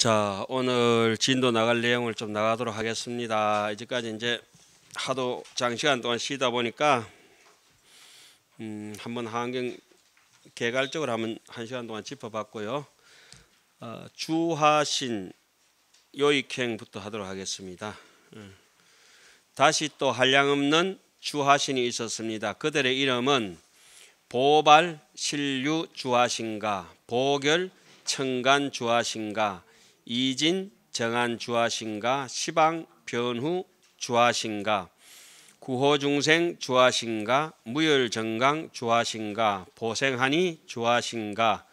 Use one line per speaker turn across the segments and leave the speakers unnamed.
자 오늘 진도 나갈 내용을 좀 나가도록 하겠습니다. 이제까지 이제 하도 장시간 동안 쉬다 보니까 음, 한번 한경 개괄적으로 한번 한 시간 동안 짚어봤고요. 어, 주하신 요익행부터 하도록 하겠습니다. 예. 다시 또 한량 없는 주하신이 있었습니다. 그들의 이름은 보발, 신류, 주하신가, 보결, 청간, 주하신가, 이진, 정한 주하신가, 시방, 변후 주하신가, 구호중생 주하신가, 무열정강 주하신가, 보생하니 주하신가,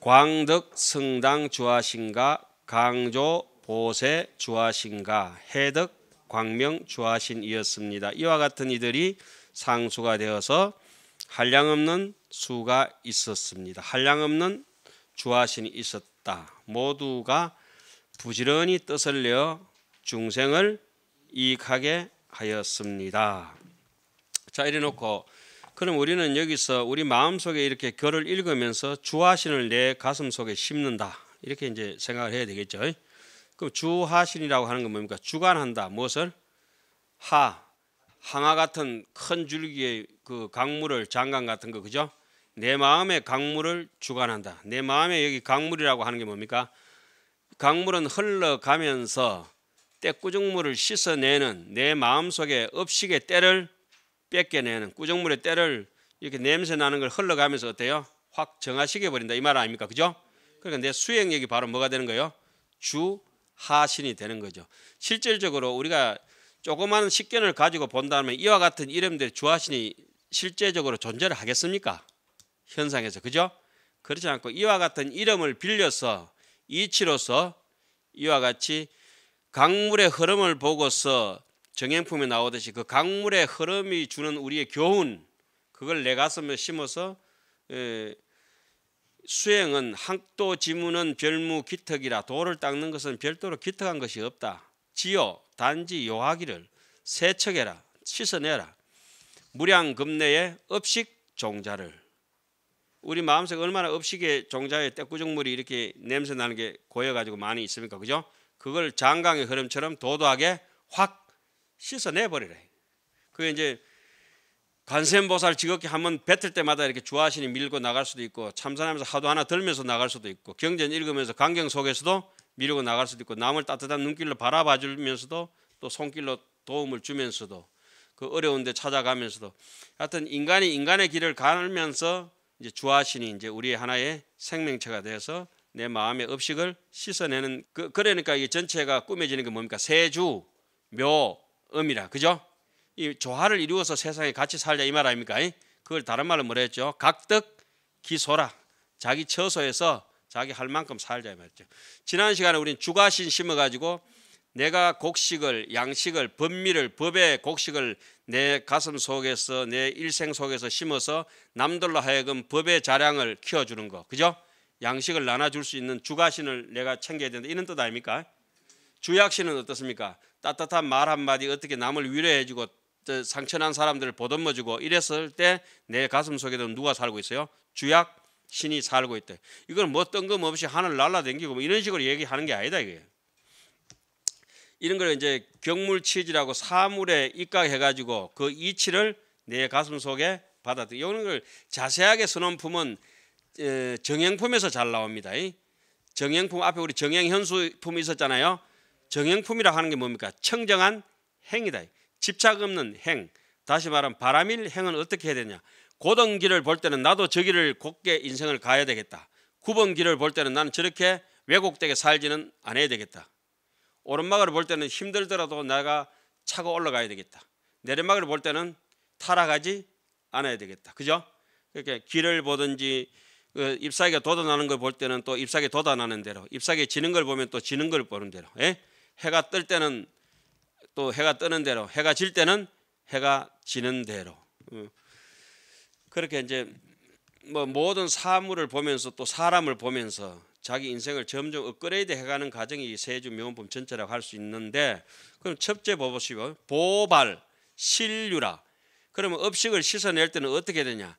광덕 성당 주하신가, 강조 보세 주하신가, 해덕 광명 주하신이었습니다. 이와 같은 이들이 상수가 되어서 한량없는 수가 있었습니다. 한량없는 주하신이 있었다. 없다. 모두가 부지런히 뜻을 내어 중생을 이익하게 하였습니다. 자 이래 놓고 그럼 우리는 여기서 우리 마음속에 이렇게 글을 읽으면서 주하신을 내 가슴 속에 심는다. 이렇게 이제 생각을 해야 되겠죠. 그럼 주하신이라고 하는 건 뭡니까? 주관한다. 무엇을? 하, 항아 같은 큰 줄기의 그 강물을 장강 같은 거 그죠? 내 마음의 강물을 주관한다. 내마음의 여기 강물이라고 하는 게 뭡니까? 강물은 흘러가면서 때꾸중물을 씻어내는 내 마음속에 업식의 때를 뺏겨내는 꾸중물의 때를 이렇게 냄새 나는 걸 흘러가면서 어때요? 확 정화시켜 버린다 이 말 아닙니까? 그죠? 그러니까 내 수행력이 바로 뭐가 되는 거예요? 주 하신이 되는 거죠. 실질적으로 우리가 조그마한 식견을 가지고 본다면 이와 같은 이름들 주하신이 실제적으로 존재를 하겠습니까? 현상에서 그죠? 그렇지 않고 이와 같은 이름을 빌려서 이치로서 이와 같이 강물의 흐름을 보고서 정행품에 나오듯이 그 강물의 흐름이 주는 우리의 교훈 그걸 내 가슴에 심어서 수행은 항도 지문은 별무 기특이라 도를 닦는 것은 별도로 기특한 것이 없다. 지요 단지 요하기를 세척해라 씻어내라 무량 급내의 업식 종자를 우리 마음속에 얼마나 업식의 종자의 떼꾸정물이 이렇게 냄새 나는 게 고여가지고 많이 있습니까? 그죠? 그걸 장강의 흐름처럼 도도하게 확 씻어내버리래. 그게 이제 간센보살 지극히 한번 뱉을 때마다 이렇게 주하신이 밀고 나갈 수도 있고 참선하면서 하도 하나 들면서 나갈 수도 있고 경전 읽으면서 강경 속에서도 밀고 나갈 수도 있고 남을 따뜻한 눈길로 바라봐 주면서도 또 손길로 도움을 주면서도 그 어려운데 찾아가면서도 하여튼 인간이 인간의 길을 가면서 이제 주하신이 이제 우리의 하나의 생명체가 되어서내 마음의 업식을 씻어내는 그, 그러니까 이게 전체가 꾸며지는 게 뭡니까? 세주 묘음이라 그죠? 이 조화를 이루어서 세상에 같이 살자 이 말 아닙니까? 그걸 다른 말로 뭐라 했죠? 각득 기소라 자기 처소에서 자기 할 만큼 살자 이 말이죠. 지난 시간에 우린 주가신 심어가지고 내가 곡식을 양식을 법미를 법의 곡식을 내 가슴 속에서 내 일생 속에서 심어서 남들로 하여금 법의 자량을 키워주는 거 그죠? 양식을 나눠줄 수 있는 주가신을 내가 챙겨야 된다 이런 뜻 아닙니까? 주약신은 어떻습니까? 따뜻한 말 한마디 어떻게 남을 위로해주고 상처난 사람들을 보듬어주고 이랬을 때 내 가슴 속에도 누가 살고 있어요? 주약 신이 살고 있대. 이걸 뭐 뜬금없이 하늘 날라댕기고 뭐 이런 식으로 얘기하는 게 아니다 이게. 이런 걸 이제 경물 치지라고 사물에 입각해 가지고 그 이치를 내 가슴 속에 받아들. 이런 걸 자세하게 써놓 품은 정형품에서 잘 나옵니다. 정형품 앞에 우리 정형현수품이 있었잖아요. 정형품이라고 하는 게 뭡니까? 청정한 행이다. 집착 없는 행. 다시 말하면 바람일 행은 어떻게 해야 되냐? 고등 길을 볼 때는 나도 저 길을 곱게 인생을 가야 되겠다. 9번 길을 볼 때는 나는 저렇게 왜곡되게 살지는 않아야 되겠다. 오른막을 볼 때는 힘들더라도 내가 차고 올라가야 되겠다. 내리막을 볼 때는 타락하지 않아야 되겠다. 그죠? 그렇게 길을 보든지 그 잎사귀가 돋아나는 걸 볼 때는 또 잎사귀 돋아나는 대로 잎사귀 지는 걸 보면 또 지는 걸 보는 대로 예? 해가 뜰 때는 또 해가 뜨는 대로 해가 질 때는 해가 지는 대로 어. 그렇게 이제 뭐 모든 사물을 보면서 또 사람을 보면서 자기 인생을 점점 업그레이드 해가는 과정이 세주 명품 전체라고 할 수 있는데 그럼 첫째 보십시오. 보발, 신류라. 그러면 업식을 씻어낼 때는 어떻게 되냐?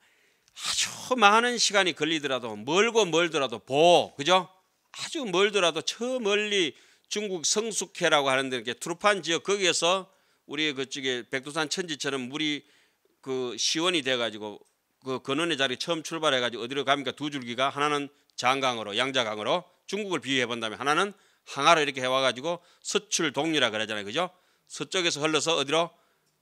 아주 많은 시간이 걸리더라도 멀고 멀더라도 보, 그죠? 아주 멀더라도 저 멀리 중국 성숙해라고 하는데 이렇게 트루판 지역 거기에서 우리 그쪽에 백두산 천지처럼 물이 그 시원이 돼가지고 그 근원의 자리 처음 출발해가지고 어디로 갑니까? 두 줄기가 하나는 장강으로 양자강으로 중국을 비유해 본다면 하나는 항아로 이렇게 해와가지고 서출 동류라 그러잖아요. 그죠? 서쪽에서 흘러서 어디로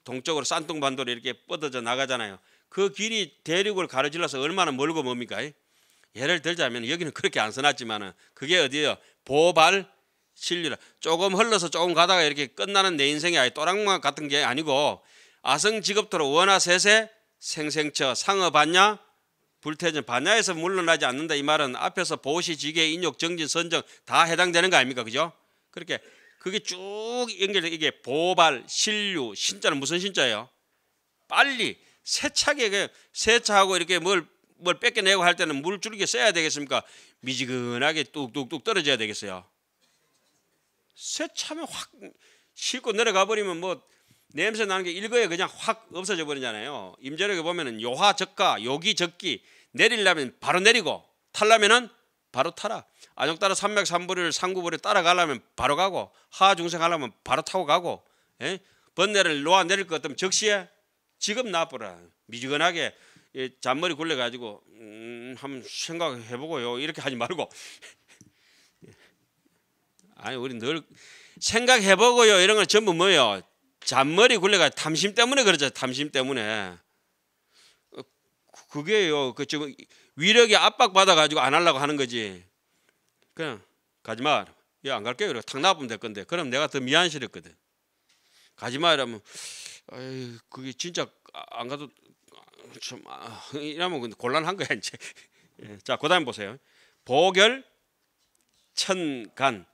동쪽으로 산둥반도로 이렇게 뻗어져 나가잖아요. 그 길이 대륙을 가로질러서 얼마나 멀고 뭡니까? 예를 들자면 여기는 그렇게 안 써놨지만은 그게 어디예요? 보발 신류라 조금 흘러서 조금 가다가 이렇게 끝나는 내인생의 아예 또랑마 같은 게 아니고 아성지겁토로 원화세세 생생처 상어봤냐 불태전 반야에서 물러나지 않는다 이 말은 앞에서 보시 지게 인욕 정진 선정 다 해당되는 거 아닙니까 그죠? 그렇게 그게 쭉 연결 이게 보발 신류 신자는 무슨 신자예요? 빨리 세차게 그 세차하고 이렇게 뭘뭘 뺏겨내고 할 때는 물줄기 써야 되겠습니까? 미지근하게 뚝뚝뚝 떨어져야 되겠어요. 세차면 확 싣고 내려가 버리면 뭐 냄새 나는 게 일거에 그냥 확 없어져 버리잖아요. 임자력에 보면은 요하 적가, 요기 적기 내리려면 바로 내리고 탈라면은 바로 타라. 안역 따라 3백 3부을상구부을 따라가려면 바로 가고 하중생 하려면 바로 타고 가고 예? 번뇌를 놓아 내릴 것 같으면 적시에 지금 나쁘라 미지근하게 잔머리 굴려 가지고 음, 한번 생각해 보고요 이렇게 하지 말고 아니 우리 늘 생각해 보고요 이런 건 전부 뭐예요 잔머리 굴려가 탐심 때문에 그러죠. 탐심 때문에. 어, 그, 그게요. 그 지금 위력에 압박 받아 가지고 안 하려고 하는 거지. 그냥 가지 마. 야, 안 갈게요. 이러고 탁 나쁘면 될 건데. 그럼 내가 더 미안스럽거든. 가지 마 이러면 에이, 그게 진짜 아, 안 가도 좀 아, 이러면 근데 곤란한 거야, 이제. 예, 자, 그다음 보세요. 보결 천간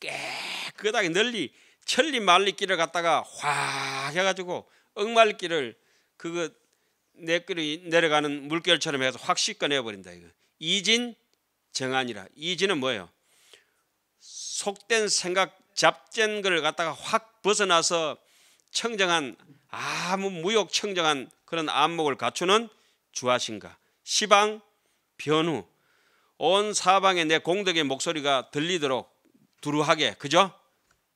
깨끗하게 널리 천리 말리길을 갔다가 확 해가지고 억말리길을 그거 내끌이 내려가는 물결처럼 해서 확 씻어내버린다 이거 이진 정안이라 이진은 뭐예요? 속된 생각 잡된 걸 갖다가 확 벗어나서 청정한 아무 무욕 청정한 그런 안목을 갖추는 주하신가 시방 변후 온 사방에 내 공덕의 목소리가 들리도록 두루하게 그죠?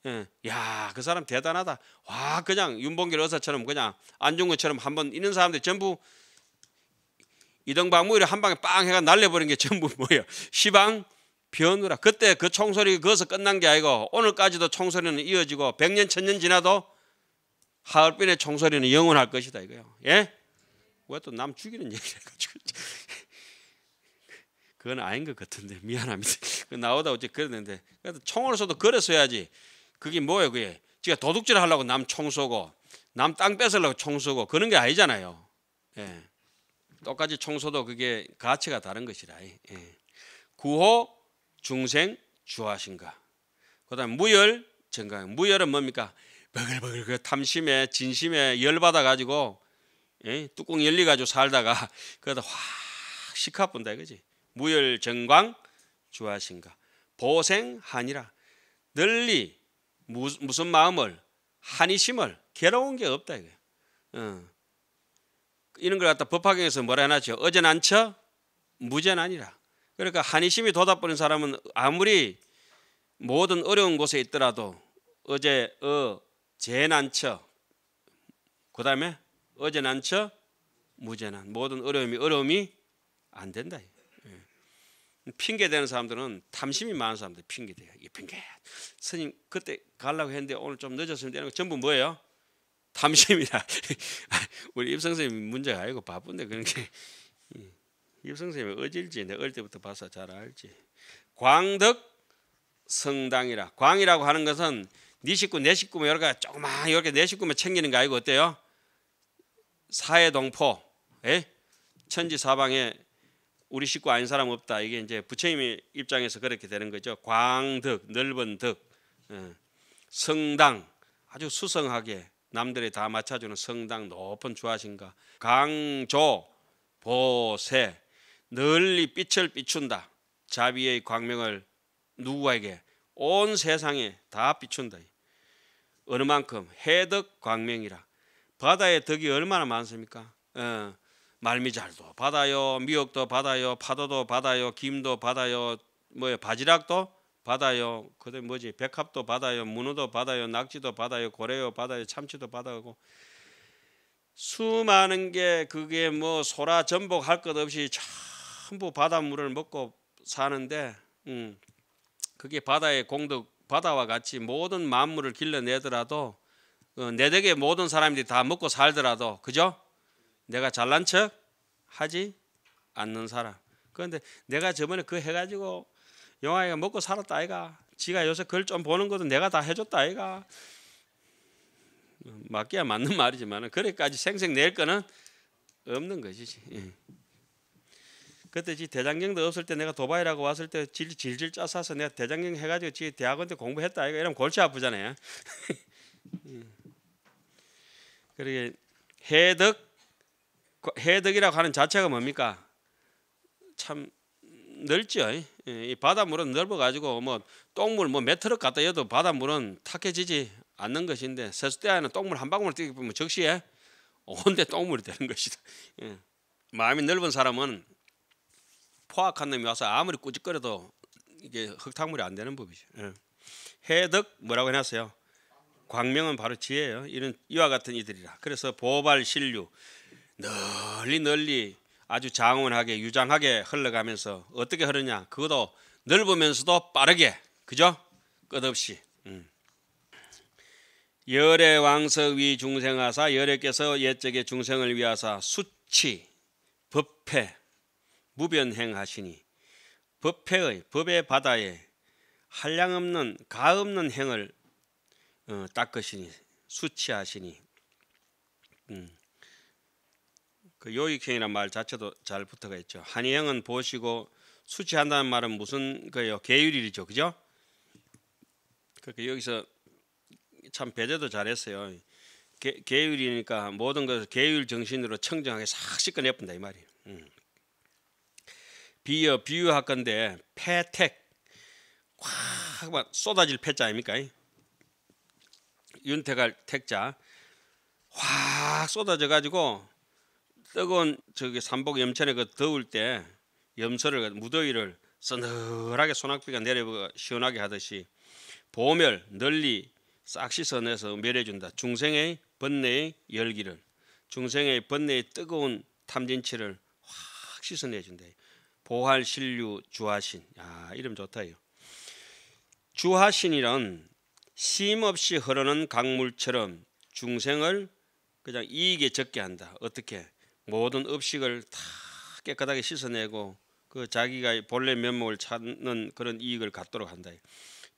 예. 야, 그 사람 대단하다. 와, 그냥 윤봉길 의사처럼 그냥 안중근처럼 한번 있는 사람들 전부 이등박무이를 한 방에 빵 해가 날려버린 게 전부 뭐예요? 시방 변우라. 그때 그 총소리 거기서 끝난 게 아니고 오늘까지도 총소리는 이어지고 백년천년 지나도 하얼빈의 총소리는 영원할 것이다 이거요. 예? 왜 또 남 죽이는 얘기를 해가지고 그건 아닌 것 같은데 미안합니다. 나오다 어째 그랬는데 그래도 총으로서도그랬어야지 그게 뭐예요 그게 지가 도둑질 하려고 남총 쏘고 남 땅 뺏으려고 총 쏘고 그런 게 아니잖아요 예. 똑같이 총소도 그게 가치가 다른 것이라 예. 예. 구호 중생 주하신가 그다음 무열 정강 무열은 뭡니까 버글버글 그 탐심에 진심에 열받아 가지고 예? 뚜껑 열리 가지고 살다가 그러다 확 시카뿐다 이지 무열 정광 주하신가 보생하니라 널리 무슨 마음을 한의심을 괴로운 게 없다 이거 어. 이런 걸 갖다 법화에서 뭐라 해놨죠. 어제 난처 무죄 아니라. 그러니까 한의심이 돋아보는 사람은 아무리 모든 어려운 곳에 있더라도 어제 어 재난처 그 다음에 어제 난처 무재난 모든 어려움이 어려움이 안 된다. 핑계 대는 사람들은 탐심이 많은 사람들 핑계 대요. 이 핑계. 스님 그때 가려고 했는데 오늘 좀 늦었습니다. 이런 거 전부 뭐예요? 탐심이다. 우리 입성생님 문제가 아니고 바쁜데 그런 게 입성생님이 어질지 내가 어릴 때부터 봐서 잘 알지. 광덕 성당이라. 광이라고 하는 것은 네 식구 내 식구 뭐 여러 가지 조그만 이렇게 내 식구 만 챙기는 거 아니고 어때요? 사회동포, 에? 예? 천지사방에 우리 식구 아닌 사람 없다. 이게 이제 부처님의 입장에서 그렇게 되는 거죠. 광득, 넓은 득, 예. 성당 아주 수성하게 남들이 다 맞춰주는 성당 높은 주하신가 강조 보세 널리 빛을 비춘다 자비의 광명을 누구에게 온 세상에 다 비춘다 어느 만큼 해덕 광명이라 바다의 덕이 얼마나 많습니까 어, 말미잘도 받아요, 미역도 받아요, 파도도 받아요, 김도 받아요, 뭐요 바지락도 받아요. 그다음 뭐지? 백합도 받아요, 문어도 받아요, 낙지도 받아요, 고래요 받아요, 참치도 받아고 수많은 게 그게 뭐 소라 전복 할 것 없이 전부 바닷물을 먹고 사는데 음, 그게 바다의 공덕 바다와 같이 모든 만물을 길러내더라도 어, 내 덕에 모든 사람들이 다 먹고 살더라도 그죠? 내가 잘난 척 하지 않는 사람. 그런데 내가 저번에 그 해가지고 영화이가 먹고 살았다 아이가. 지가 요새 그걸 좀 보는 것도 내가 다 해줬다 아이가. 맞기야 맞는 말이지만 그래까지 생색 낼 거는 없는 것이지. 예. 그때 지 대장경도 없을 때 내가 도바이라고 왔을 때 질질 짜서 내가 대장경 해가지고 지 대학원 때 공부했다 아이가 이러면 골치 아프잖아요. 예. 그러게 해덕 그 해덕이라고 하는 자체가 뭡니까? 참 넓죠. 이 바닷물은 넓어가지고 뭐 똥물 뭐 메트럭 갖다 여도 바닷물은 탁해지지 않는 것인데 세수대 안는 똥물 한 방울 뛰게 보면 적시에 온데 똥물이 되는 것이다. 예. 마음이 넓은 사람은 포악한 놈이 와서 아무리 꾸짖거려도 이게 흙탕물이 안 되는 법이죠. 예. 해덕 뭐라고 해놨어요? 광명은 바로 지혜예요. 이런 이와 같은 이들이라. 그래서 보발 신류
널리
널리 아주 장원하게 유장하게 흘러가면서 어떻게 흐르냐? 그것도 넓으면서도 빠르게 그죠? 끝없이 음. 열의 왕석 위 중생하사 열애께서 옛적의 중생을 위하사 수치 법회 무변행하시니 법회의 법의 바다에 한량 없는 가 없는 행을 어, 닦으시니 수치하시니 음. 그 요익형이란 말 자체도 잘 붙어가 있죠. 한의형은 보시고 수치한다는 말은 무슨 거예요? 계율일이죠, 그죠? 그렇게 그러니까 여기서 참 배제도 잘했어요. 계, 계율이니까 모든 것을 계율 정신으로 청정하게 싹 씻어내본다 이 말이에요. 음. 비어 비유할 건데 패택 꽉막 쏟아질 패자 아닙니까? 윤택할 택자 확 쏟아져 가지고 뜨거운 저기 삼복 염천에 그 더울 때 염소를 무더위를 서늘하게 소낙비가 내려 시원하게 하듯이 보멸 널리 싹 씻어내서 멸해준다. 중생의 번뇌의 열기를 중생의 번뇌의 뜨거운 탐진치를 확 씻어내준대. 보활 신류 주하신. 야 이름 좋다요. 주하신이란 쉼없이 흐르는 강물처럼 중생을 그냥 이익에 적게 한다. 어떻게? 모든 업식을 다 깨끗하게 씻어내고 그 자기가 본래 면목을 찾는 그런 이익을 갖도록 한다.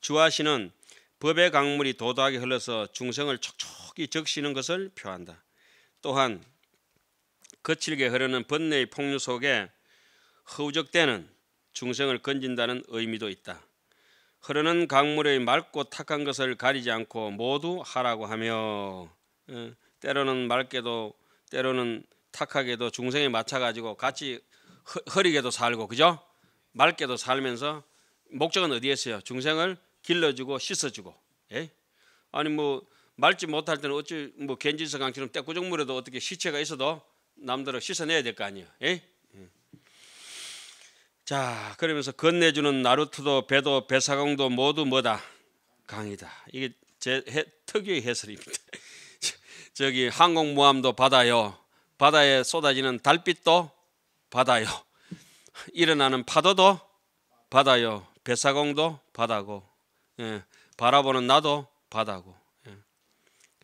주하시는 법의 강물이 도도하게 흘러서 중생을 촉촉히 적시는 것을 표한다. 또한 거칠게 흐르는 번뇌의 폭류 속에 허우적대는 중생을 건진다는 의미도 있다. 흐르는 강물의 맑고 탁한 것을 가리지 않고 모두 하라고 하며 어, 때로는 맑게도 때로는 탁하게도 중생에 맞춰 가지고 같이 허리게도 살고 그죠? 맑게도 살면서 목적은 어디에 있어요? 중생을 길러주고 씻어주고. 예? 아니 뭐 맑지 못할 때는 어찌 뭐 겐지스 강처럼 떼꾸정물에도 어떻게 시체가 있어도 남들을 씻어내야 될 거 아니에요. 예? 예? 자 그러면서 건네주는 나루토도 배도 배사공도 모두 뭐다 강이다 이게 제 해, 특유의 해설입니다 저기 항공모함도 받아요 바다에 쏟아지는 달빛도 바다요. 일어나는 파도도 바다요. 배사공도 바다고. 예, 바라보는 나도 바다고. 예.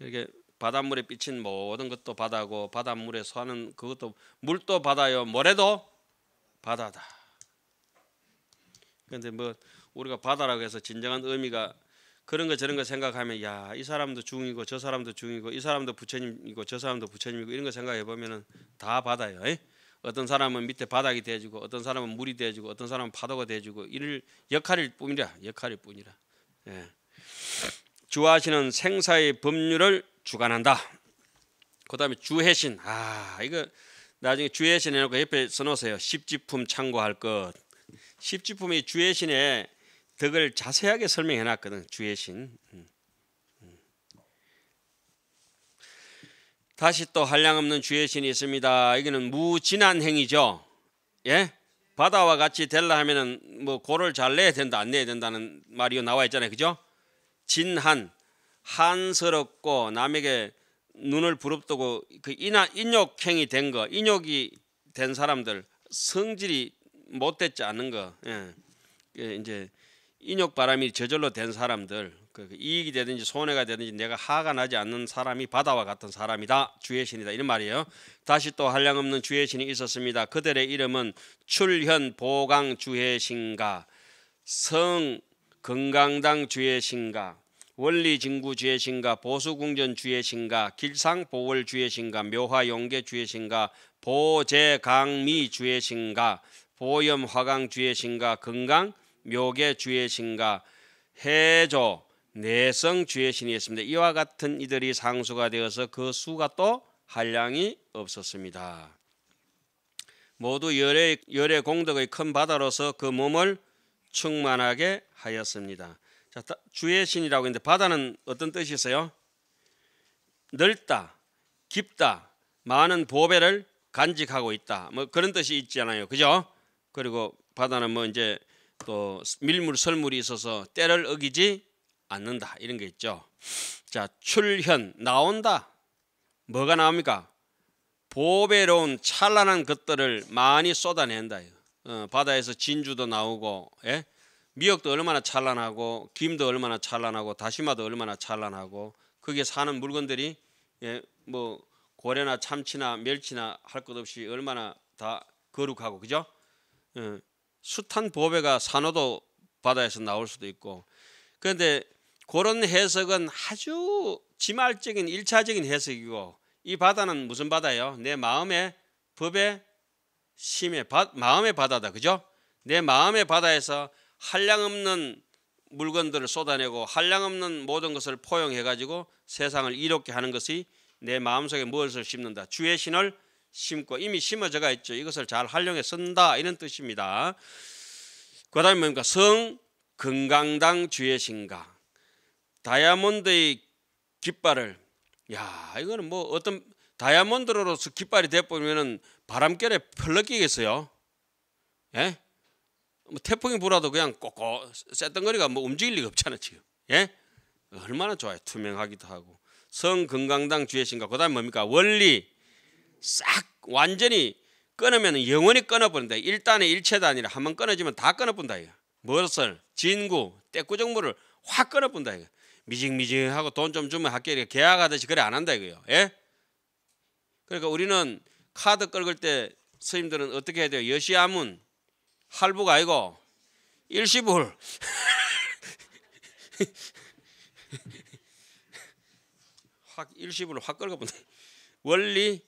이렇게 바닷물에 비친 모든 것도 바다고 바닷물에 서하는 그것도 물도 바다요. 모래도 바다다. 그런데 뭐 우리가 바다라고 해서 진정한 의미가 그런 거 저런 거 생각하면 야 이 사람도 중이고 저 사람도 중이고 이 사람도 부처님이고 저 사람도 부처님이고 이런 거 생각해 보면은 다 받아요. 에? 어떤 사람은 밑에 바닥이 돼주고 어떤 사람은 물이 돼주고 어떤 사람은 파도가 돼주고 이를 역할일 뿐이라 역할일 뿐이라. 예. 주하시는 생사의 법률을 주관한다. 그다음에 주해신 아 이거 나중에 주해신 해놓고 옆에 써놓으세요. 십지품 참고할 것. 십지품이 주해신에 덕을 자세하게 설명해 놨거든 주의 신. 음. 음. 다시 또 한량 없는 주의 신이 있습니다. 이기는 무진한 행위죠. 예? 바다와 같이 될라 하면은 뭐 고를 잘 내야 된다 안 내야 된다는 말이 나와 있잖아요. 그죠? 진한 한스럽고 남에게 눈을 부릅뜨고 그 인하, 인욕행위 된 거, 인욕이 된 사람들 성질이 못됐지 않은 거, 예. 예 이제 인욕 바람이 저절로 된 사람들 그 이익이 되든지 손해가 되든지 내가 하가 나지 않는 사람이 바다와 같은 사람이다 주의 신이다 이런 말이에요 다시 또 한량없는 주의 신이 있었습니다 그들의 이름은 출현 보강 주의 신가 성 건강당 주의 신가 원리 진구 주의 신가 보수궁전 주의 신가 길상 보월 주의 신가 묘화 용계 주의 신가 보재강미 주의 신가 보염 화강 주의 신가 건강 묘계 주의 신과 해조 내성 주의 신이있습니다 이와 같은 이들이 상수가 되어서 그 수가 또 한량이 없었습니다. 모두 열의 열의 공덕의 큰 바다로서 그 몸을 충만하게 하였습니다. 자, 주의 신이라고 했는데 바다는 어떤 뜻이세요? 넓다, 깊다, 많은 보배를 간직하고 있다. 뭐 그런 뜻이 있지않아요 그죠? 그리고 바다는 뭐 이제 또 밀물 설물이 있어서 때를 어기지 않는다 이런 게 있죠. 자 출현 나온다 뭐가 나옵니까? 보배로운 찬란한 것들을 많이 쏟아낸다. 어, 바다에서 진주도 나오고 예? 미역도 얼마나 찬란하고 김도 얼마나 찬란하고 다시마도 얼마나 찬란하고 거기에 사는 물건들이 예, 뭐 고래나 참치나 멸치나 할 것 없이 얼마나 다 거룩하고 그죠? 예, 숱한 보배가 산호도 바다에서 나올 수도 있고 그런데 그런 해석은 아주 지말적인 일차적인 해석이고 이 바다는 무슨 바다예요? 내 마음의 법의 심의 바, 마음의 바다다 그죠? 내 마음의 바다에서 한량없는 물건들을 쏟아내고 한량없는 모든 것을 포용해 가지고 세상을 이롭게 하는 것이 내 마음속에 무엇을 심는다 주의 신을 심고 이미 심어져가 있죠. 이것을 잘 활용해 쓴다 이런 뜻입니다. 그 다음에 뭡니까? 성건강당 주의 신가 다이아몬드의 깃발을 야 이거는 뭐 어떤 다이아몬드로서 깃발이 돼버리면은 바람결에 펄럭이겠어요. 예? 뭐 태풍이 불어도 그냥 꼬꼬 쇳덩거리가 뭐 움직일 리가 없잖아 지금. 예? 얼마나 좋아요. 투명하기도 하고. 성건강당 주의 신가. 그다음 에 뭡니까? 원리 싹 완전히 끊으면 영원히 끊어버린다. 일단의 일체도 아니라 한 번 끊어지면 다 끊어본다. 이거. 머슬, 진구, 떼꾸정물을 확 끊어본다. 이거. 미징미징하고 돈 좀 주면 학교에 계약하듯이 그래 안 한다 이거요. 예? 그러니까 우리는 카드 긁을 때 스님들은 어떻게 해야 돼요? 여시아문 할부가 아니고 일시불 확 일시불을 확 긁어본다. 원리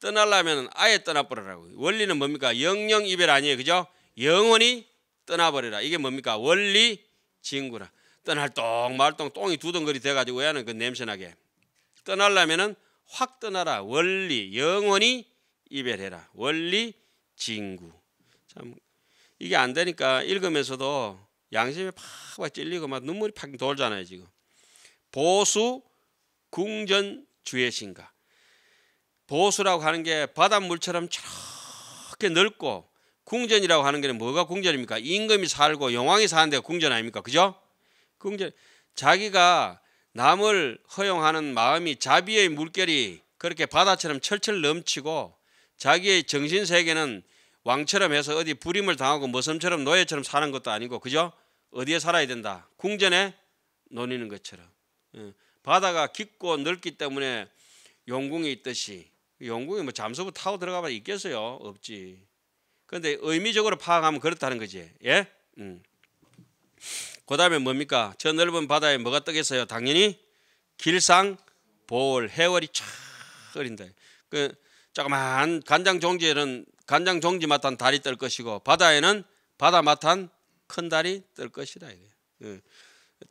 떠나려면 아예 떠나버리라고. 원리는 뭡니까? 영영 이별 아니에요. 그죠? 영원히 떠나버리라. 이게 뭡니까? 원리 진구라. 떠날 똥 말똥 똥이 두덩거리 돼가지고 왜하는그 냄새나게. 떠나려면확 떠나라. 원리 영원히 이별해라. 원리 진구. 참 이게 안 되니까 읽으면서도 양심이 팍팍 찔리고 막 눈물이 팍 돌잖아요 지금. 보수 궁전 주의신가. 보수라고 하는 게 바닷물처럼 저렇게 넓고 궁전이라고 하는 게 뭐가 궁전입니까? 임금이 살고 영왕이 사는 데가 궁전 아닙니까? 그죠? 궁전 자기가 남을 허용하는 마음이 자비의 물결이 그렇게 바다처럼 철철 넘치고 자기의 정신 세계는 왕처럼 해서 어디 불임을 당하고 머슴처럼 노예처럼 사는 것도 아니고 그죠? 어디에 살아야 된다. 궁전에 논이는 것처럼. 예. 바다가 깊고 넓기 때문에 용궁이 있듯이 영국이 뭐 잠수부 타고 들어가봐 있겠어요? 없지. 그런데 의미적으로 파악하면 그렇다는 거지. 예? 음. 그 다음에 뭡니까? 저 넓은 바다에 뭐가 뜨겠어요? 당연히 길상, 볼, 해월이 쫙 어린데. 그 조그만 간장 종지에는 간장 종지 마탄 달이 뜰 것이고 바다에는 바다 마탄 큰 달이 뜰 것이다. 이게. 예.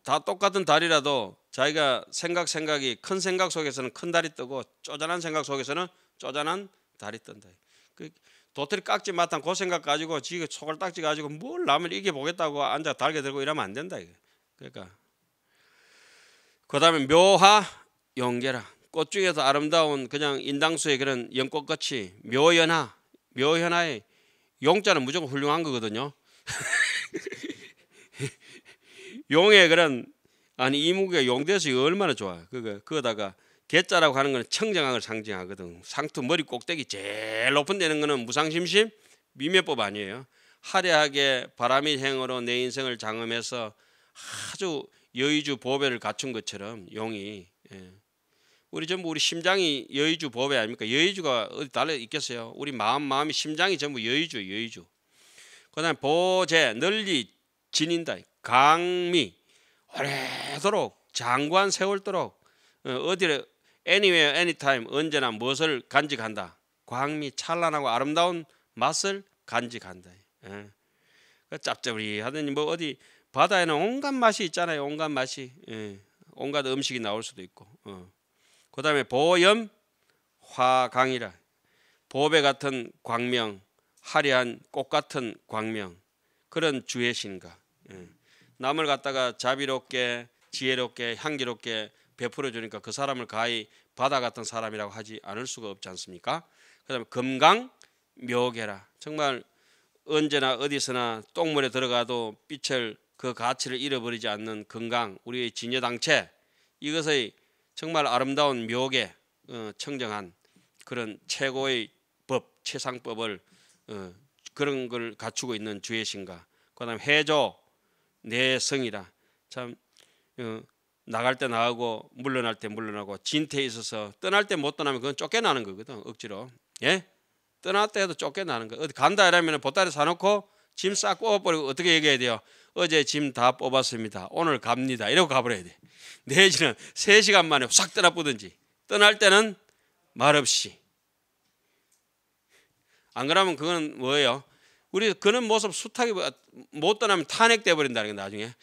다 똑같은 달이라도 자기가 생각 생각이 큰 생각 속에서는 큰 달이 뜨고 쪼잔한 생각 속에서는 쪼잔한 달이 뜬다. 그도트리 깍지 마은그 생각 가지고 지금 속을 딱지 가지고 뭘 남을 이겨 보겠다고 앉아 달게 들고 이러면 안 된다 이거 그러니까 그다음에 묘하 연계라 꽃 중에서 아름다운 그냥 인당수의 그런 연꽃 같이 묘연하 묘현하의 용자는 무조건 훌륭한 거거든요. 용의 그런 아니 이무기가 용에서 얼마나 좋아. 그거 그거다가 개자라고 하는 거는 청정함을 상징하거든. 상투 머리 꼭대기 제일 높은 데는 거는 무상심심 미매법 아니에요. 화려하게 바람이 행으로 내 인생을 장엄해서 아주 여의주 보배를 갖춘 것처럼 용이 예. 우리 전부 우리 심장이 여의주 보배 아닙니까? 여의주가 어디 달려 있겠어요? 우리 마음 마음이 심장이 전부 여의주 여의주. 그다음 보제 널리 지닌다. 강미 오래도록 장관 세월도록 어, 어디를 anywhere anytime 언제나 무엇을 간직한다. 광미 찬란하고 아름다운 맛을 간직한다. 예. 그 짭짭이 하더니 뭐 어디 바다에는 온갖 맛이 있잖아요. 온갖 맛이 예. 온갖 음식이 나올 수도 있고. 어. 그다음에 보염 화강이라 보배 같은 광명, 화려한 꽃 같은 광명 그런 주의 신가. 예. 남을 갖다가 자비롭게 지혜롭게 향기롭게 베풀어 주니까 그 사람을 가히 바다 같은 사람이라고 하지 않을 수가 없지 않습니까? 그다음에 금강 묘계라 정말 언제나 어디서나 똥물에 들어가도 빛을 그 가치를 잃어버리지 않는 금강 우리의 진여당체 이것의 정말 아름다운 묘계 어, 청정한 그런 최고의 법 최상법을 어, 그런 걸 갖추고 있는 주의 신가 그다음 해조 내 성이라 참 어, 나갈 때 나가고 물러날 때 물러나고 진태에 있어서 떠날 때 못 떠나면 그건 쫓겨나는 거거든 억지로 예떠났다 해도 쫓겨나는 거 어디 간다 이러면 보따리 사놓고 짐싹 뽑아버리고 어떻게 얘기해야 돼요 어제 짐 다 뽑았습니다 오늘 갑니다 이러고 가버려야 돼 내지는 3시간 만에 싹 떠나보든지 떠날 때는 말없이 안 그러면 그건 뭐예요 우리 그런 모습 숱하게 못 떠나면 탄핵돼 버린다는 게 나중에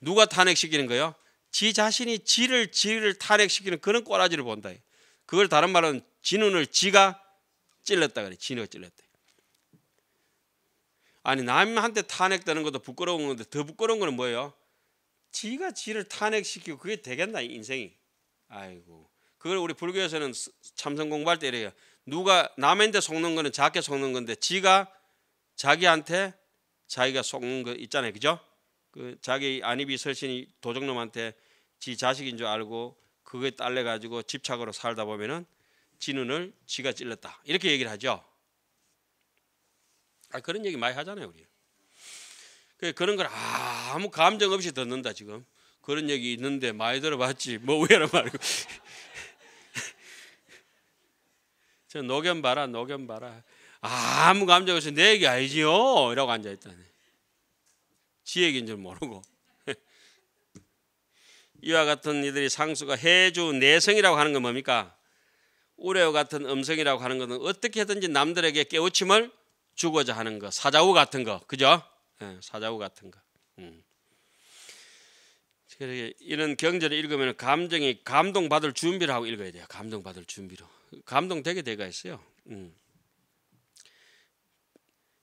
누가 탄핵시키는 거예요? 지 자신이 지를 지를 탄핵시키는 그런 꼬라지를 본다. 그걸 다른 말은는 진운을 지가 찔렀다 그래. 진우가 찔렀다. 아니 남한테 탄핵되는 것도 부끄러운 건데 더 부끄러운 거는 뭐예요? 지가 지를 탄핵시키고 그게 되겠나 인생이. 아이고. 그걸 우리 불교에서는 참선 공부할 때 이래요. 누가 남한테 속는 거는 작게 속는 건데 지가 자기한테 자기가 속은거 있잖아요. 그죠? 그 자기 아니비 설신이 도적놈한테 지 자식인 줄 알고 그게 딸려 가지고 집착으로 살다 보면은 지 눈을 지가 찔렀다. 이렇게 얘기를 하죠. 아 그런 얘기 많이 하잖아요, 우리. 그 그런 걸 아무 감정 없이 듣는다 지금. 그런 얘기 있는데 많이 들어봤지. 뭐 왜라 말고. 저 녹연 봐라, 녹연 봐라. 아무 감정 없이 내 얘기 알지요? 이러고 앉아 있다네. 지 얘기인 줄 모르고. 이와 같은 이들이 상수가 해주 내성이라고 하는 건 뭡니까? 우레와 같은 음성이라고 하는 것은 어떻게든지 남들에게 깨우침을 주고자 하는 것, 사자우 같은 거, 그죠? 네, 사자우 같은 거. 음. 그래 이런 경전을 읽으면 감정이 감동받을 준비를 하고 읽어야 돼요. 감동받을 준비로. 감동되게 돼가 있어요. 음.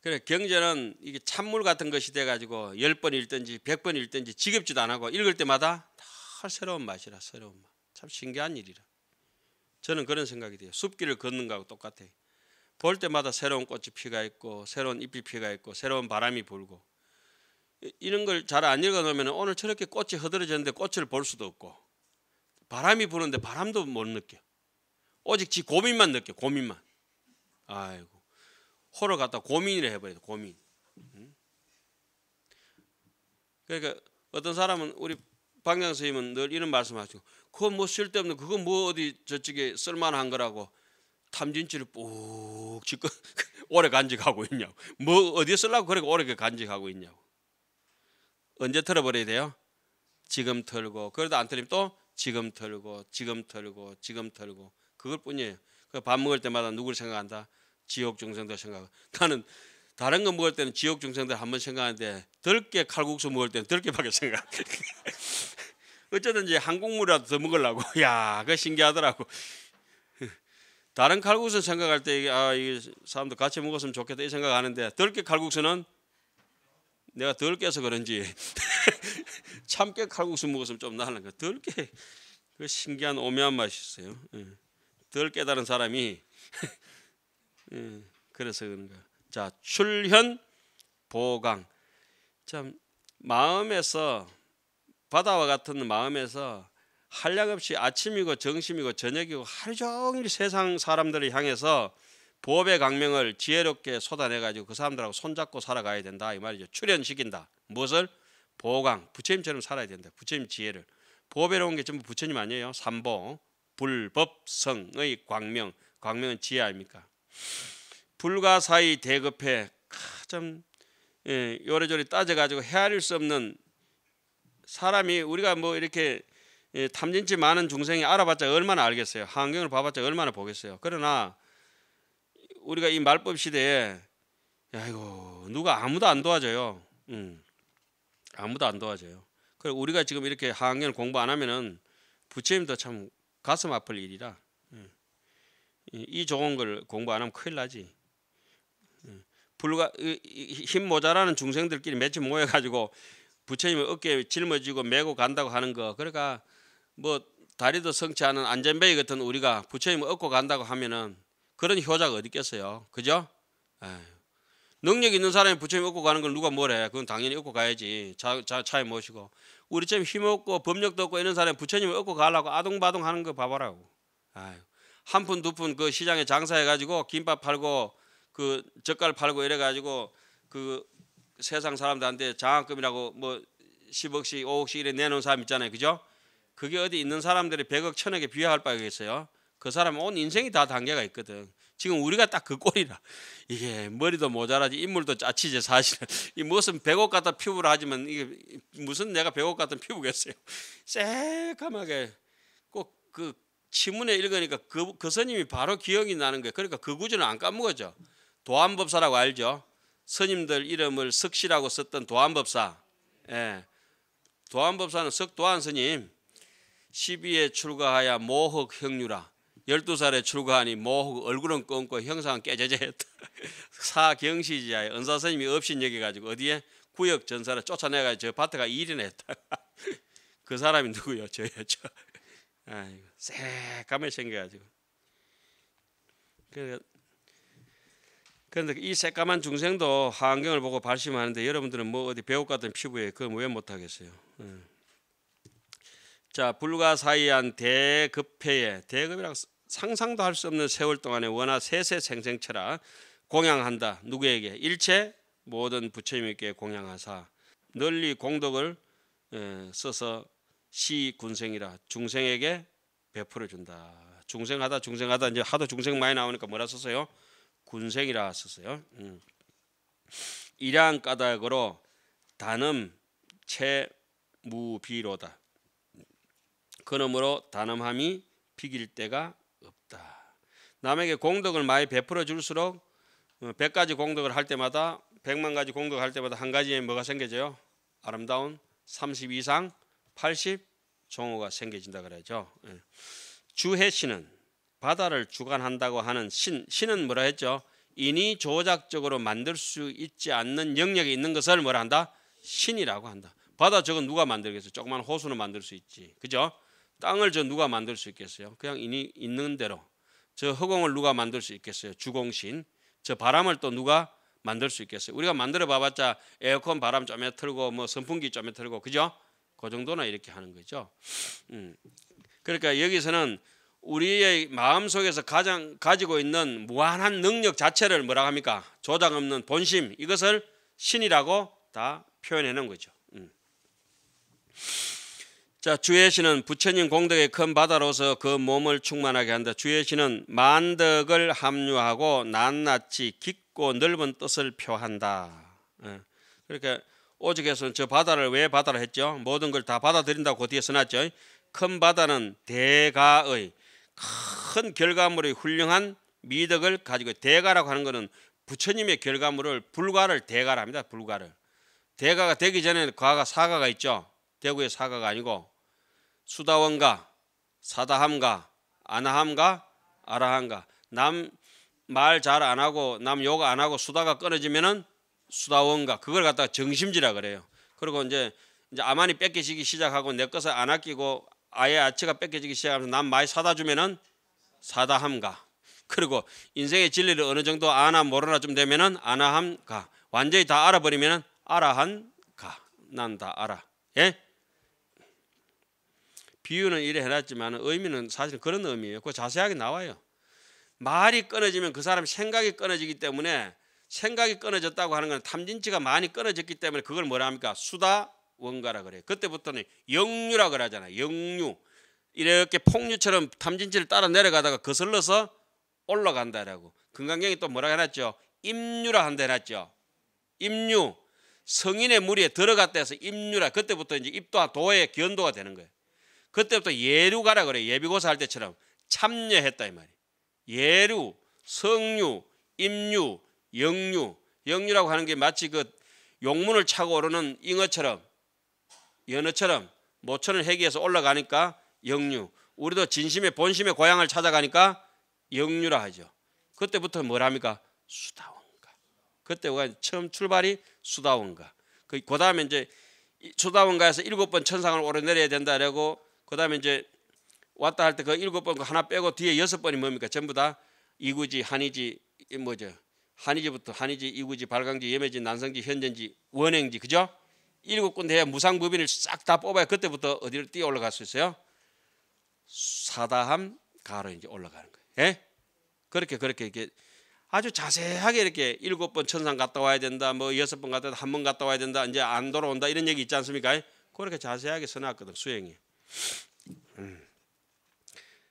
그래 경제는 이게 찬물 같은 것이 돼가지고 10번 읽든지 100번 읽든지 지겹지도 않고 읽을 때마다 다 새로운 맛이라 새로운 맛. 참 신기한 일이라. 저는 그런 생각이 돼요. 숲길을 걷는 거하고 똑같아볼 때마다 새로운 꽃이 피가 있고 새로운 잎이 피가 있고 새로운 바람이 불고 이런 걸 잘 안 읽어놓으면 오늘 저렇게 꽃이 허드러졌는데 꽃을 볼 수도 없고 바람이 부는데 바람도 못 느껴 오직 지 고민만 느껴 고민만 아이고 호를 갖다 고민이라 해버려요. 고민. 그러니까 어떤 사람은 우리 방장 선생님은 늘 이런 말씀하시고 그건뭐 쓸데없는 그건뭐 어디 저쪽에 쓸만한 거라고 탐진치를 뿍 짓고 오래 간직하고 있냐고 뭐 어디에 쓰려고 그렇게 오래 간직하고 있냐고 언제 털어버려야 돼요? 지금 털고 그래도안 털리면 또 지금 털고 지금 털고 지금 털고 그것 뿐이에요. 그 밥 먹을 때마다 누구를 생각한다? 지옥 중생들 생각. 나는 다른 거 먹을 때는 지옥 중생들 한번 생각하는데 덜게 칼국수 먹을 때는 덜게밖에 생각. 어쨌든 이제 한국물이라도 더 먹으려고. 야, 그 신기하더라고. 다른 칼국수 생각할 때 아, 이 사람도 같이 먹었으면 좋겠다 이 생각하는데 덜게 칼국수는 내가 덜 깨서 그런지 참깨 칼국수 먹었으면 좀 나는 거덜 깨. 그 신기한 오묘한 맛이 있어요. 덜 예. 깨달은 사람이 예, 그래서 그런 거 자, 출현 보강. 참 마음에서 바다와 같은 마음에서 한량 없이 아침이고 정심이고 저녁이고 하루 종일 세상 사람들을 향해서 보업의 강명을 지혜롭게 쏟아내 가지고 그 사람들하고 손잡고 살아가야 된다 이 말이죠. 출현시킨다. 무엇을 보강 부처님처럼 살아야 된다. 부처님 지혜를 보배로운 게 전부 부처님 아니에요. 삼보 불법성의 광명 광명은 지혜 아닙니까? 불가사의 대급해 참 예, 요래저래 따져가지고 헤아릴 수 없는 사람이 우리가 뭐 이렇게 예, 탐진치 많은 중생이 알아봤자 얼마나 알겠어요. 환경을 봐봤자 얼마나 보겠어요. 그러나 우리가 이 말법 시대에 야이거 누가 아무도 안 도와줘요. 음, 아무도 안 도와줘요. 그리고 우리가 지금 이렇게 한경을 공부 안 하면은 부처님도 참 가슴 아플 일이라 이 좋은 걸 공부 안 하면 큰일 나지. 예. 불가 힘 모자라는 중생들끼리 매치 모여 가지고 부처님 어깨에 짊어지고 메고 간다고 하는 거. 그러니까 뭐 다리도 성취하는 안전베이 같은 우리가 부처님 얻고 간다고 하면은 그런 효자가 어디 있겠어요. 그죠? 에휴. 예. 능력 있는 사람이 부처님 얻고 가는 걸 누가 뭐래? 그건 당연히 얻고 가야지. 차, 차, 차에 모시고. 우리처럼 힘 없고 법력도 없고 이런 사람이 부처님을 얻고 가려고 아동바동 하는 거 봐봐라고. 아유. 한푼두푼그 시장에 장사해 가지고 김밥 팔고 그 젓갈 팔고 이래 가지고 그 세상 사람들한테 장학금이라고 뭐 10억씩 5억씩 이래 내놓은 사람 있잖아요. 그죠? 그게 어디 있는 사람들이 100억 1000억에 비유할 바가 있어요. 그 사람 온 인생이 다 단계가 있거든. 지금 우리가 딱 그 꼴이라. 이게 머리도 모자라지 인물도 짜치지 사실은. 이 무슨 백옥 같은 피부를 하지만 이게 무슨 내가 백옥 같은 피부겠어요. 새까맣게 꼭그 치문에 읽으니까 그, 그 스님이 바로 기억이 나는 거예요. 그러니까 그 구절은 안 까먹었죠. 도안법사라고 알죠. 스님들 이름을 석씨라고 썼던 도안법사. 예. 도안법사는 석도안 스님. 12에 출가하여 모흑 형류라. 12살에 출가하니 모흑 얼굴은 검고 형상은 깨져져했다. 사경시지하에 은사 스님이 없인 여기가지고 어디에? 구역 전사를 쫓아내가지고 저밭에가 일이나 했다. 그 사람이 누구요? 저예요. 저. 아이고. 새까매 생겨가지고 그런데 이 새까만 중생도 환경을 보고 발심하는데 여러분들은 뭐 어디 배옥 같은 피부에 그걸 왜 못하겠어요? 예. 자 불가사의한 대급회에 대급이랑 상상도 할 수 없는 세월 동안에 워낙 세세생생체라 공양한다 누구에게 일체 모든 부처님께 공양하사 널리 공덕을 예, 써서 시군생이라 중생에게 베풀어 준다. 중생하다 중생하다 이제 하도 중생 많이 나오니까 뭐라 썼어요? 군생이라 썼어요. 음. 이러한 까닭으로 단음 채무비로다. 그놈으로 단음함이 비길 때가 없다. 남에게 공덕을 많이 베풀어 줄수록 100가지 어, 공덕을 할 때마다 100만 가지 공덕을 할 때마다 한 가지에 뭐가 생겨져요? 아름다운 30 이상 80 종호가 생겨진다 그러죠. 예. 주해신은 바다를 주관한다고 하는 신 신은 뭐라 했죠? 인이 조작적으로 만들 수 있지 않는 영역이 있는 것을 뭐라 한다? 신이라고 한다. 바다 저건 누가 만들겠어요? 조그만 호수는 만들 수 있지. 그죠? 땅을 저 누가 만들 수 있겠어요? 그냥 인이 있는 대로. 저 허공을 누가 만들 수 있겠어요? 주공신. 저 바람을 또 누가 만들 수 있겠어요? 우리가 만들어 봐봤자 에어컨 바람 좀에 틀고 뭐 선풍기 좀에 틀고 그죠? 그 정도나 이렇게 하는 거죠. 음. 그러니까 여기서는 우리의 마음 속에서 가장 가지고 있는 무한한 능력 자체를 뭐라 합니까? 조작 없는 본심 이것을 신이라고 다 표현해 놓 거죠. 음. 자 주의 신은 부처님 공덕의 큰 바다로서 그 몸을 충만하게 한다. 주의 신은 만덕을 합류하고 낱낱이 깊고 넓은 뜻을 표한다. 예. 그러니까 오직에서는 저 바다를 왜 바다를 했죠? 모든 걸 다 받아들인다고 그 뒤에 써놨죠. 큰 바다는 대가의 큰 결과물의 훌륭한 미덕을 가지고 대가라고 하는 것은 부처님의 결과물을 불가를 대가라 합니다. 불가를. 대가가 되기 전에 과가 사가가 있죠. 대구의 사가가 아니고 수다원가, 사다함가, 아나함가, 아라함가. 남 말 잘 안 하고 남 욕 안 하고 수다가 끊어지면은 수다원가 그걸 갖다가 정심지라 그래요. 그리고 이제 이제 아만이 뺏기시기 시작하고 내 것을 안 아끼고 아예 아치가 뺏겨지기 시작하면난남 많이 사다 주면은 사다 함가. 그리고 인생의 진리를 어느 정도 아나 모르나 좀 되면은 아나 함가. 완전히 다 알아버리면은 아라한 가. 난 다 알아. 예? 비유는 이래 해놨지만 의미는 사실 그런 의미예요. 그 자세하게 나와요. 말이 끊어지면 그 사람 생각이 끊어지기 때문에 생각이 끊어졌다고 하는 건 탐진치가 많이 끊어졌기 때문에 그걸 뭐라 합니까? 수다 원가라 그래. 요 그때부터는 영류라 그러잖아. 요영류 이렇게 폭류처럼 탐진치를 따라 내려가다가 거슬러서 올라간다라고. 금강경이 또 뭐라 해놨죠? 임류라 한다 해놨죠. 임류 성인의 무리에 들어갔다 해서 임류라 그때부터 이제 입도와 도의 견도가 되는 거예요. 그때부터 예류가라 그래. 요 예비고사 할 때처럼 참여했다 이 말이에요. 예류, 성류, 임류, 영류, 영류라고 하는 게 마치 그 용문을 차고 오르는 잉어처럼 연어처럼 모천을 해기해서 올라가니까 영류. 우리도 진심의 본심의 고향을 찾아가니까 영류라 하죠. 그때부터 뭐랍니까? 수다원가. 그때 가 처음 출발이 수다원가. 그 그다음에 이제 수다원가에서 일곱 번 천상을 오르내려야 된다라고 그다음에 이제 왔다 할 때 그 일곱 번 그 하나 빼고 뒤에 여섯 번이 뭡니까? 전부 다 이구지, 한이지 뭐죠? 한의지부터 한의지, 이구지, 발광지, 예매지, 난성지, 현전지, 원행지 그죠? 일곱 군데에 무상법인을 싹 다 뽑아야 그때부터 어디를 뛰어 올라갈 수 있어요? 사다함 가로 이제 올라가는 거예요. 예? 그렇게 그렇게 이렇게 아주 자세하게 이렇게 일곱 번 천상 갔다 와야 된다. 뭐 여섯 번 갔다 한 번 갔다 와야 된다. 이제 안 돌아온다. 이런 얘기 있지 않습니까? 예? 그렇게 자세하게 써놨거든 수행이. 음.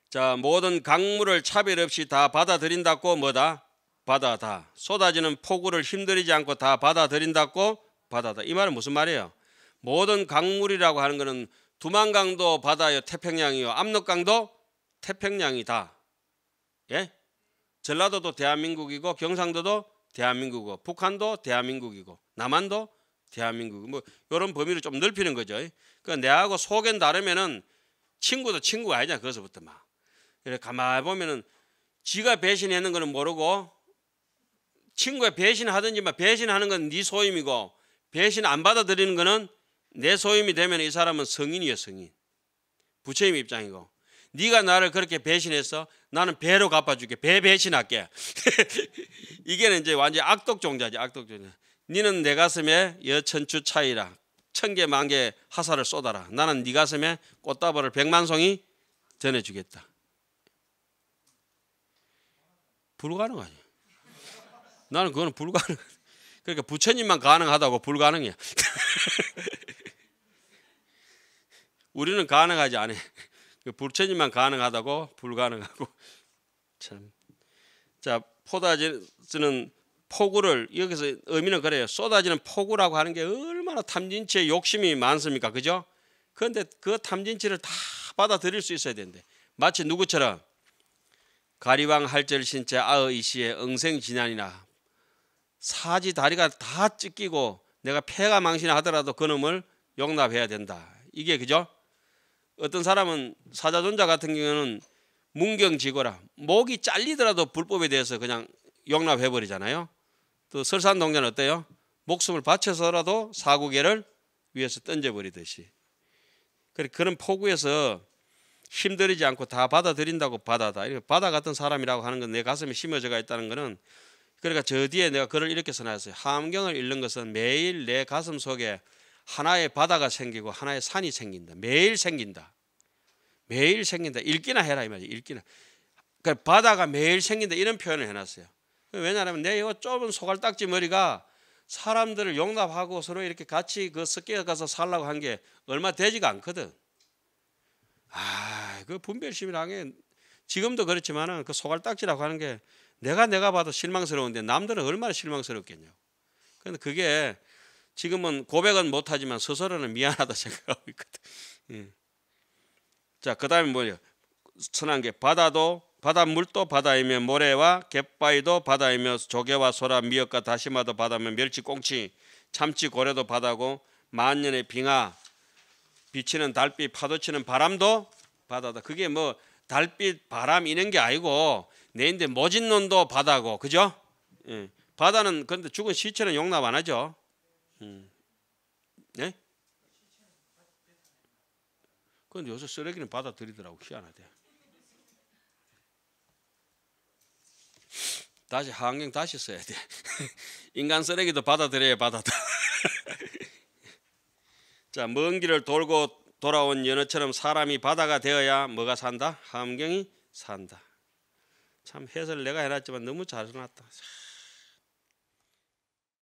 자 모든 강물을 차별 없이 다 받아들인다고 뭐다 받아 다 쏟아지는 폭우를 힘들이지 않고 다 받아들인다고 받아다 이 말은 무슨 말이에요? 모든 강물이라고 하는 것은 두만강도 바다요 태평양이요 압록강도 태평양이다. 예? 전라도도 대한민국이고 경상도도 대한민국이고 북한도 대한민국이고 남한도 대한민국 이고뭐 이런 범위를 좀 넓히는 거죠. 그러니까 내하고 소견 다르면은 친구도 친구가 아니냐 그래서부터 막 그래 가만 히 보면은 지가 배신했는 거는 모르고 친구가 배신하든지 막 배신하는 건 네 소임이고 배신 안 받아들이는 거는 내 소임이 되면 이 사람은 성인이에요 성인 부처님 입장이고 네가 나를 그렇게 배신해서 나는 배로 갚아줄게 배 배신할게 이게 이제 완전 히 악독 종자지 악독 종자 니는 내 가슴에 여천추 차이라 천개 만개 하사를 쏟아라 나는 네 가슴에 꽃다발을 백만송이 전해주겠다 불가능하죠 나는 그거는 불가능. 그러니까 부처님만 가능하다고 불가능이야. 우리는 가능하지 않아. 그 부처님만 가능하다고 불가능하고 참. 자 포다지는 폭우를 여기서 의미는 그래요. 쏟아지는 폭우라고 하는 게 얼마나 탐진치의 욕심이 많습니까, 그죠? 그런데 그 탐진치를 다 받아들일 수 있어야 되는데 마치 누구처럼 가리왕 할절 신체 아의 이시의 응생진안이나 사지 다리가 다 찢기고 내가 폐가 망신하더라도 그놈을 용납해야 된다. 이게 그죠? 어떤 사람은 사자존자 같은 경우는 문경지거라 목이 잘리더라도 불법에 대해서 그냥 용납해 버리잖아요. 또 설산동전 어때요? 목숨을 바쳐서라도 사고계를 위해서 던져 버리듯이. 그래 그런 포구에서 힘들이지 않고 다 받아들인다고 받아다. 받아 같은 사람이라고 하는 건 내 가슴에 심어져가 있다는 것은 그러니까 저 뒤에 내가 글을 이렇게 써놨어요. 함경을 읽는 것은 매일 내 가슴 속에 하나의 바다가 생기고 하나의 산이 생긴다. 매일 생긴다. 매일 생긴다. 읽기나 해라 이 말이야. 읽기나. 그 바다가 매일 생긴다 이런 표현을 해놨어요. 왜냐하면 내이 좁은 소갈딱지 머리가 사람들을 용납하고 서로 이렇게 같이 그 섞여 가서 살라고 한 게 얼마 되지가 않거든. 아, 그 분별심이라는 게 지금도 그렇지만은 그 소갈딱지라고 하는 게 내가 내가 봐도 실망스러운데 남들은 얼마나 실망스럽겠냐. 그런데 그게 지금은 고백은 못하지만 스스로는 미안하다 생각하고 있거든. 예. 자, 그 다음에 뭐예요? 선한 게 바다도 바닷물도 바다이며 모래와 갯바위도 바다이며 조개와 소라 미역과 다시마도 바다며 멸치 꽁치 참치 고래도 바다고 만년의 빙하 비치는 달빛 파도치는 바람도 바다다. 그게 뭐 달빛 바람 이런 게 아니고 내인데 모진 논도 바다고 그죠? 예. 바다는 그런데 죽은 시체는 용납 안 하죠. 음. 네? 그런데 요새 쓰레기는 받아들이더라고 희한하대. 다시 환경 다시 써야 돼. 인간 쓰레기도 받아들여야 받아들. 자, 먼 길을 돌고 돌아온 연어처럼 사람이 바다가 되어야 뭐가 산다? 함경이 산다. 참 해설 내가 해놨지만 너무 잘 해놨다.